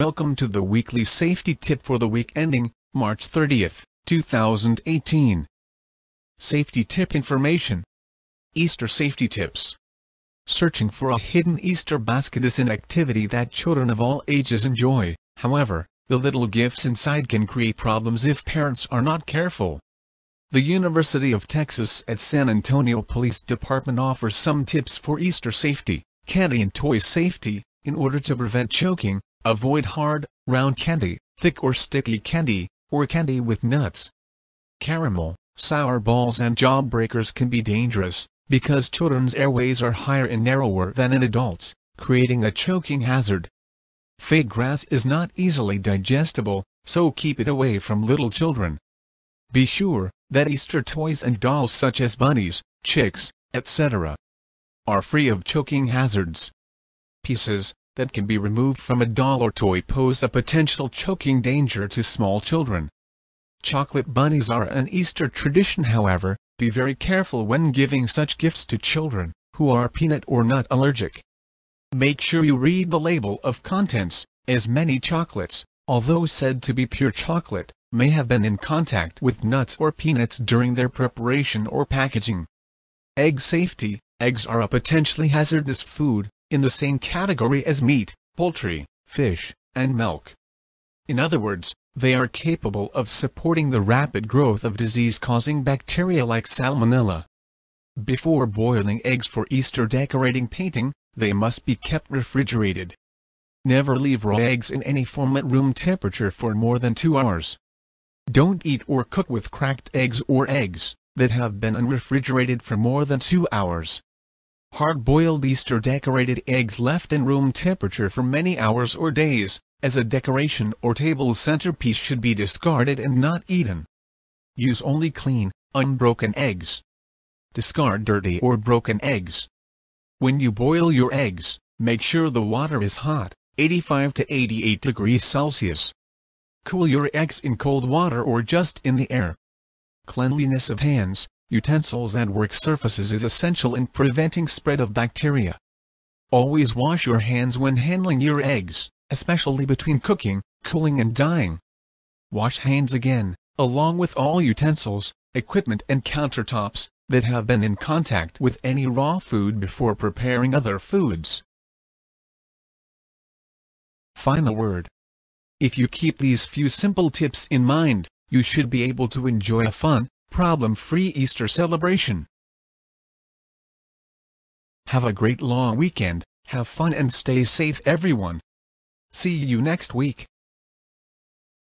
Welcome to the weekly safety tip for the week ending March 30th, 2018. Safety tip information. Easter safety tips. Searching for a hidden Easter basket is an activity that children of all ages enjoy. However, the little gifts inside can create problems if parents are not careful. The University of Texas at San Antonio Police Department offers some tips for Easter safety, candy and toy safety, in order to prevent choking, Avoid hard, round candy, thick or sticky candy, or candy with nuts. Caramel, sour balls and jawbreakers can be dangerous, because children's airways are higher and narrower than in adults, creating a choking hazard. Fake grass is not easily digestible, so keep it away from little children. Be sure that Easter toys and dolls such as bunnies, chicks, etc. are free of choking hazards. Pieces, that can be removed from a doll or toy pose a potential choking danger to small children. Chocolate bunnies are an Easter tradition however, be very careful when giving such gifts to children, who are peanut or nut allergic. Make sure you read the label of contents, as many chocolates, although said to be pure chocolate, may have been in contact with nuts or peanuts during their preparation or packaging. Egg safety, eggs are a potentially hazardous food, in the same category as meat, poultry, fish, and milk. In other words, they are capable of supporting the rapid growth of disease-causing bacteria like Salmonella. Before boiling eggs for Easter decorating painting, they must be kept refrigerated. Never leave raw eggs in any form at room temperature for more than two hours. Don't eat or cook with cracked eggs or eggs that have been unrefrigerated for more than two hours. Hard-boiled Easter decorated eggs left in room temperature for many hours or days, as a decoration or table centerpiece should be discarded and not eaten. Use only clean, unbroken eggs. Discard dirty or broken eggs. When you boil your eggs, make sure the water is hot, 85 to 88 degrees Celsius. Cool your eggs in cold water or just in the air. Cleanliness of hands, utensils and work surfaces is essential in preventing spread of bacteria. Always wash your hands when handling your eggs, especially between cooking, cooling and dyeing. Wash hands again, along with all utensils, equipment and countertops, that have been in contact with any raw food before preparing other foods. Final word. If you keep these few simple tips in mind, you should be able to enjoy a fun, problem-free Easter celebration. Have a great long weekend, have fun and stay safe everyone. See you next week.